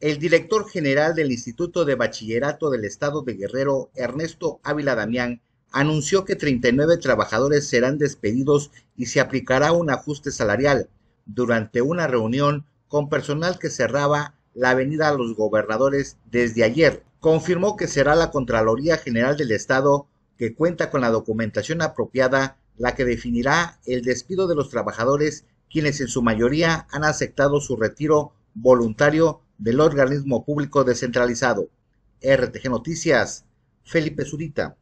el director general del Instituto de Bachillerato del Estado de Guerrero, Ernesto Ávila Damián, anunció que 39 trabajadores serán despedidos y se aplicará un ajuste salarial durante una reunión con personal que cerraba la avenida a los gobernadores desde ayer. Confirmó que será la Contraloría General del Estado que cuenta con la documentación apropiada la que definirá el despido de los trabajadores quienes en su mayoría han aceptado su retiro voluntario del organismo público descentralizado. RTG Noticias, Felipe Zurita.